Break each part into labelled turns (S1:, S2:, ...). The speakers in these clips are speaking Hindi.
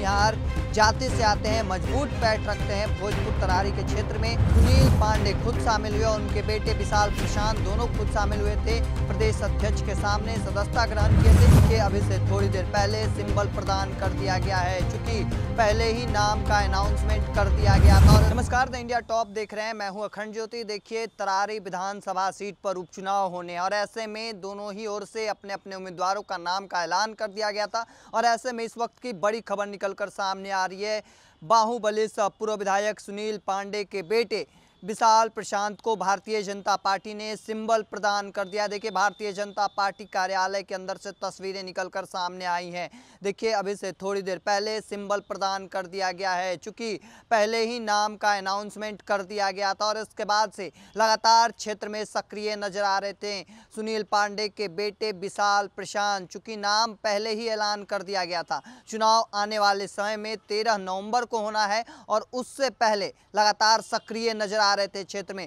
S1: यार जाते से आते हैं मजबूत पैठ रखते हैं भोजपुर तरारी के क्षेत्र में सुनील पांडे खुद शामिल हुए और उनके बेटे विशाल प्रशांत दोनों खुद शामिल हुए थे प्रदेश अध्यक्ष के सामने सदस्यता ग्रहण किए थे इसके अभी से थोड़ी देर पहले सिंबल प्रदान कर दिया गया है चूंकि पहले ही नाम का अनाउंसमेंट कर दिया गया था नमस्कार द इंडिया टॉप देख रहे हैं मैं हूँ अखंड ज्योति देखिए तरारी विधानसभा सीट पर उपचुनाव होने और ऐसे में दोनों ही ओर से अपने अपने उम्मीदवारों का नाम का ऐलान कर दिया गया था और ऐसे में इस वक्त की बड़ी खबर निकलकर सामने आ रही है बाहुबली पूर्व विधायक सुनील पांडे के बेटे विशाल प्रशांत को भारतीय जनता पार्टी ने सिंबल प्रदान कर दिया देखिए भारतीय जनता पार्टी कार्यालय के अंदर से तस्वीरें निकलकर सामने आई हैं देखिए अभी से थोड़ी देर पहले सिंबल प्रदान कर दिया गया है चूंकि पहले ही नाम का अनाउंसमेंट कर दिया गया था और इसके बाद से लगातार क्षेत्र में सक्रिय नजर आ रहे थे सुनील पांडे के बेटे विशाल प्रशांत चूँकि नाम पहले ही ऐलान कर दिया गया था चुनाव आने वाले समय में तेरह नवम्बर को होना है और उससे पहले लगातार सक्रिय नजर आ रहे थे क्षेत्र में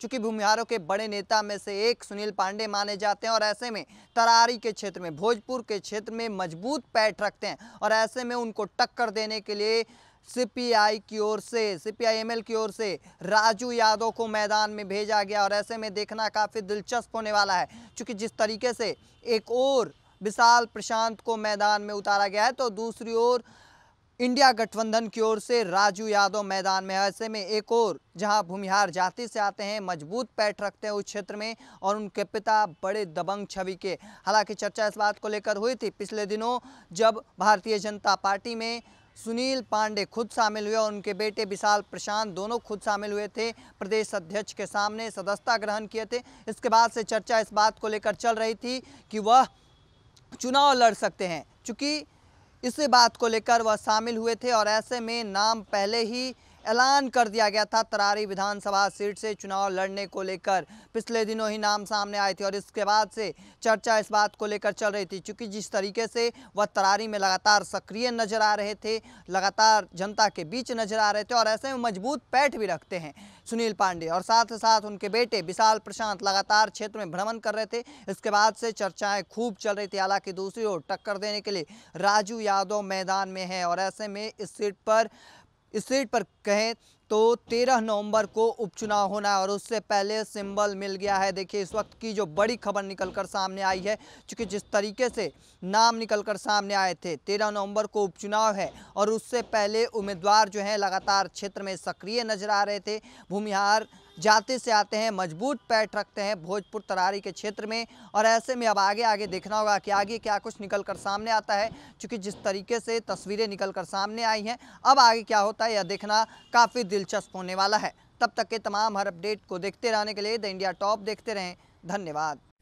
S1: चूंकि भूमिहारों के बड़े नेता में से एक सुनील पांडे माने जाते हैं और ऐसे में तरारी के क्षेत्र में भोजपुर के क्षेत्र में मजबूत पैठ रखते हैं और ऐसे में उनको टक्कर देने के लिए सीपीआई की ओर से सीपीआई एमएल की ओर से राजू यादव को मैदान में भेजा गया और ऐसे में देखना काफ़ी दिलचस्प होने वाला है चूँकि जिस तरीके से एक और विशाल प्रशांत को मैदान में उतारा गया है तो दूसरी ओर इंडिया गठबंधन की ओर से राजू यादव मैदान में ऐसे में एक और जहां भूमिहार जाति से आते हैं मजबूत पैठ रखते हैं उस क्षेत्र में और उनके पिता बड़े दबंग छवि के हालांकि चर्चा इस बात को लेकर हुई थी पिछले दिनों जब भारतीय जनता पार्टी में सुनील पांडे खुद शामिल हुए और उनके बेटे विशाल प्रशांत दोनों खुद शामिल हुए थे प्रदेश अध्यक्ष के सामने सदस्यता ग्रहण किए थे इसके बाद से चर्चा इस बात को लेकर चल रही थी कि वह चुनाव लड़ सकते हैं चूँकि इसी बात को लेकर वह शामिल हुए थे और ऐसे में नाम पहले ही ऐलान कर दिया गया था तरारी विधानसभा सीट से चुनाव लड़ने को लेकर पिछले दिनों ही नाम सामने आए थे और इसके बाद से चर्चा इस बात को लेकर चल रही थी क्योंकि जिस तरीके से वह तरारी में लगातार सक्रिय नजर आ रहे थे लगातार जनता के बीच नजर आ रहे थे और ऐसे में मजबूत पैठ भी रखते हैं सुनील पांडे और साथ ही साथ उनके बेटे विशाल प्रशांत लगातार क्षेत्र में भ्रमण कर रहे थे इसके बाद से चर्चाएं खूब चल रही थी हालांकि दूसरी ओर टक्कर देने के लिए राजू यादव मैदान में हैं और ऐसे में इस सीट पर स्टेट पर कहें तो 13 नवंबर को उपचुनाव होना है और उससे पहले सिंबल मिल गया है देखिए इस वक्त की जो बड़ी खबर निकलकर सामने आई है क्योंकि जिस तरीके से नाम निकलकर सामने आए थे 13 नवंबर को उपचुनाव है और उससे पहले उम्मीदवार जो हैं लगातार क्षेत्र में सक्रिय नजर आ रहे थे भूमिहार जाते से आते हैं मजबूत पैठ रखते हैं भोजपुर तरारी के क्षेत्र में और ऐसे में अब आगे आगे देखना होगा कि आगे क्या कुछ निकल कर सामने आता है चूँकि जिस तरीके से तस्वीरें निकल कर सामने आई हैं अब आगे क्या होता है यह देखना काफ़ी दिलचस्प होने वाला है तब तक के तमाम हर अपडेट को देखते रहने के लिए द इंडिया टॉप देखते रहें धन्यवाद